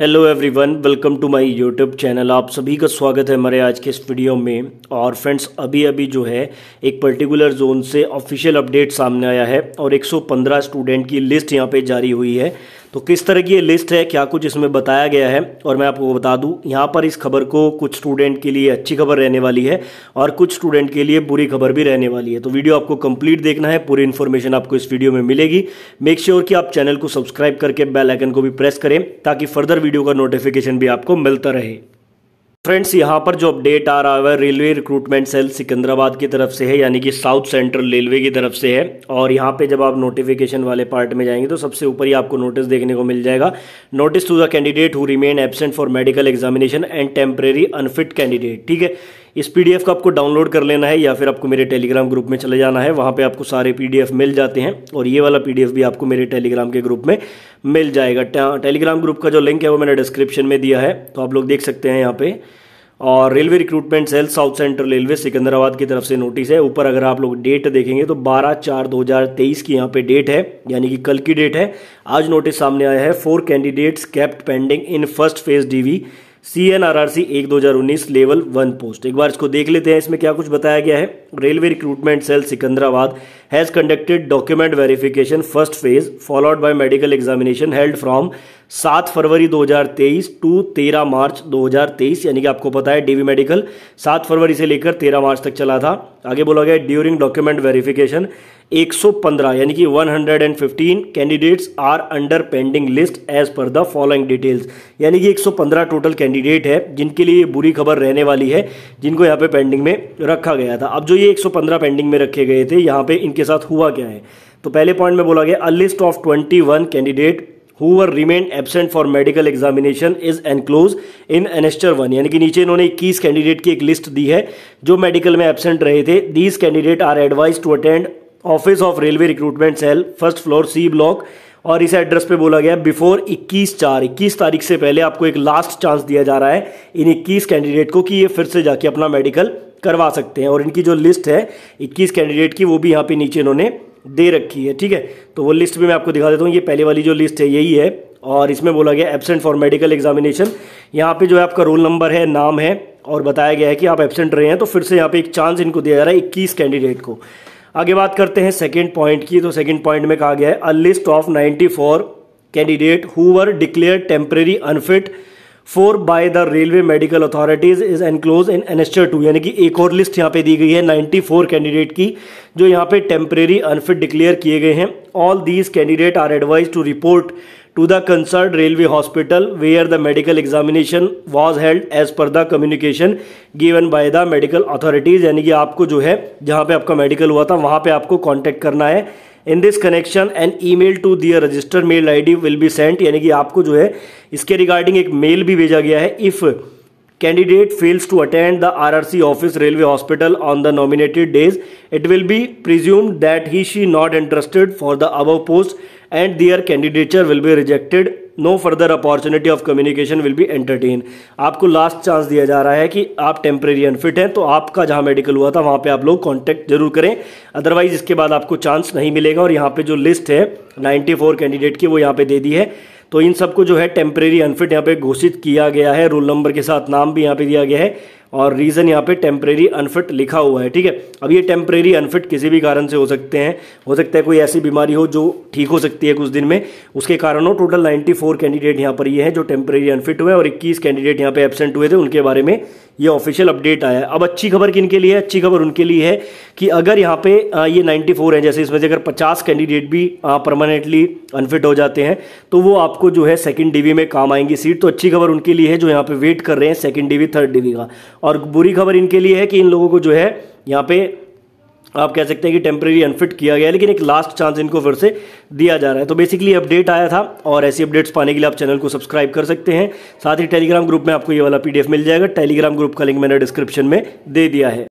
hello everyone welcome to my YouTube channel आप सभी का स्वागत है हमारे आज के इस वीडियो में और फ्रेंड्स अभी अभी जो है एक पर्टिकुलर जोन से ऑफिशियल अपडेट सामने आया है और 115 स्टूडेंट की लिस्ट यहां पे जारी हुई है तो किस तरह की ये लिस्ट है क्या कुछ इसमें बताया गया है और मैं आपको बता दूं यहाँ पर इस खबर को कुछ स्टूडेंट के लिए अच्छी खबर रहने वाली है और कुछ स्टूडेंट के लिए बुरी खबर भी रहने वाली है तो वीडियो आपको कंप्लीट देखना है पूरी इन्फॉर्मेशन आपको इस वीडियो में मिलेगी मेक श्योर कि आप चैनल को सब्सक्राइब करके बेल आइकन को भी प्रेस करें ताकि फर्दर वीडियो का नोटिफिकेशन भी आपको मिलता रहे फ्रेंड्स यहाँ पर जो अपडेट आ रहा है रेलवे रिक्रूटमेंट सेल सिकंदराबाद की तरफ से है यानी कि साउथ सेंट्रल रेलवे की तरफ से है और यहाँ पे जब आप नोटिफिकेशन वाले पार्ट में जाएंगे तो सबसे ऊपर ही आपको नोटिस देखने को मिल जाएगा notice to the candidate who remain absent for medical examination and temporary unfit candidate ठीक है इस पीडीएफ को आपको डाउनलोड कर लेना है या फिर आपको मेरे टेलीग्राम ग्रुप में चले जाना है वहाँ पे आपको सारे पीडीएफ मिल जाते हैं और ये वाला पीडीएफ भी आपको मेरे टेलीग्राम के ग्रुप में मिल जाएगा टेलीग्राम ग्रुप का जो लिंक है वो मैंने डिस्क्रिप्शन में दिया है तो आप लोग देख सकते हैं यहाँ पर और railway recruitment cell south central railway Secunderabad की तरफ से नोटिस है ऊपर अगर आप लोग डेट देखेंगे तो 12 चार 2023 की यहाँ पे डेट है यानी कि कल की डेट है आज नोटिस सामने आया है for candidates kept pending in first phase DV C N R R C एक दो हजार उन्नीस लेवल वन पोस्ट एक बार इसको देख लेते हैं इसमें क्या कुछ बताया गया है railway recruitment cell Secunderabad has conducted document verification first phase followed by medical examination held from सात फरवरी 2023 टू 13 मार्च 2023 यानी कि आपको पता है डीवी मेडिकल सात फरवरी से लेकर 13 मार्च तक चला था आगे बोला गया ड्यूरिंग डॉक्यूमेंट वेरिफिकेशन 115 यानी कि 115 candidates are under pending list as per the following details यानी कि 115 टोटल कैंडिडेट है जिनके लिए बुरी खबर रहने वाली है जिनको यहाँ पे पेंडिंग में रखा गया था अब जो ये 115 पेंडिंग में रखे गए थे यहाँ पे इनके साथ हुआ क्या है तो पहले पॉइंट में बोला गया a list of 21 candidate who were remain absent for medical examination is enclose in annexure one यानी कि नीचे इन्होंने इक्कीस कैंडिडेट की एक लिस्ट दी है जो मेडिकल में एबसेंट रहे थे these candidate are advise to attend office of railway recruitment cell first floor C block और इस एड्रेस पे बोला गया बिफोर 21 चार 21 तारीख से पहले आपको एक लास्ट चांस दिया जा रहा है इन 21 कैंडिडेट को कि ये फिर से जाके अपना मेडिकल करवा सकते हैं और इनकी जो लिस्ट है 21 कैंडिडेट की वो भी यहाँ पे नीचे इन्होंने दे रखी है ठीक है तो वो लिस्ट भी मैं आपको दिखा देता हूँ ये पहले वाली जो लिस्ट है यही है और इसमें बोला गया एबसेंट फॉर मेडिकल एग्जामिनेशन यहाँ पे जो है आपका रोल नंबर है नाम है और बताया गया है कि आप एबसेंट रहे हैं तो फिर से यहाँ पे एक चांस इनको दिया जा रहा है इक्कीस कैंडिडेट को आगे बात करते हैं सेकेंड पॉइंट की तो सेकेंड पॉइंट में कहा गया है a list of ninety four candidate who were declare temporary unfit for by the railway medical authorities is enclose in annexure two यानी कि एक और लिस्ट यहाँ पे दी गई है 94 कैंडिडेट की जो यहाँ पे टेम्परेरी अनफिट डिक्लेयर किए गए हैं all these candidate are advise to report to the concern railway hospital where the medical examination was held as per the communication given by the medical authorities यानी कि आपको जो है जहाँ पे आपका मेडिकल हुआ था वहाँ पे आपको कॉन्टैक्ट करना है in this connection an mail to their registered mail I D will be sent यानी कि आपको जो है इसके रिगार्डिंग एक मेल भी भेजा गया है if candidate fails to attend the R R C office railway hospital on the nominated days it will be presume that he she not interested for the above post and their candidature will be rejected no further opportunity of communication will be entertain आपको last chance दिया जा रहा है कि आप temporary unfit हैं तो आपका जहां मेडिकल हुआ था वहां पे आप लोग कांटेक्ट जरूर करें अदरवाइज इसके बाद आपको चांस नहीं मिलेगा और यहाँ पे जो लिस्ट है 94 कैंडिडेट की वो यहाँ पे दे दी है तो इन सबको जो है टेम्प्रेरी अनफिट यहाँ पे घोषित किया गया है रोल नंबर के साथ नाम भी यहाँ पे दिया गया है और रीज़न यहाँ पे टेम्प्रेरी अनफिट लिखा हुआ है ठीक है अब ये टेम्प्रेरी अनफिट किसी भी कारण से हो सकते हैं हो सकता है कोई ऐसी बीमारी हो जो ठीक हो सकती है कुछ दिन में उसके कारण हो टोटल 94 कैंडिडेट यहाँ पर ये हैं जो टेम्प्रेरी अनफिट हुए और 21 कैंडिडेट यहाँ पे एबसेंट हुए थे उनके बारे में ये ऑफिशियल अपडेट आया है अब अच्छी खबर किन के लिए है अच्छी खबर उनके लिए है कि अगर यहाँ पे ये नाइन्टी फोर जैसे इसमें से अगर पचास कैंडिडेट भी परमानेंटली अनफिट हो जाते हैं तो वो आपको जो है सेकेंड डिवी में काम आएंगी सीट तो अच्छी खबर उनके लिए है जो यहाँ पे वेट कर रहे हैं सेकेंड डिवी थर्ड डिवी का और बुरी खबर इनके लिए है कि इन लोगों को जो है यहाँ पे आप कह सकते हैं कि टेम्प्रेरी अनफिट किया गया लेकिन एक लास्ट चांस इनको फिर से दिया जा रहा है तो बेसिकली अपडेट आया था और ऐसी अपडेट्स पाने के लिए आप चैनल को सब्सक्राइब कर सकते हैं साथ ही टेलीग्राम ग्रुप में आपको ये वाला पीडीएफ मिल जाएगा टेलीग्राम ग्रुप का लिंक मैंने डिस्क्रिप्शन में दे दिया है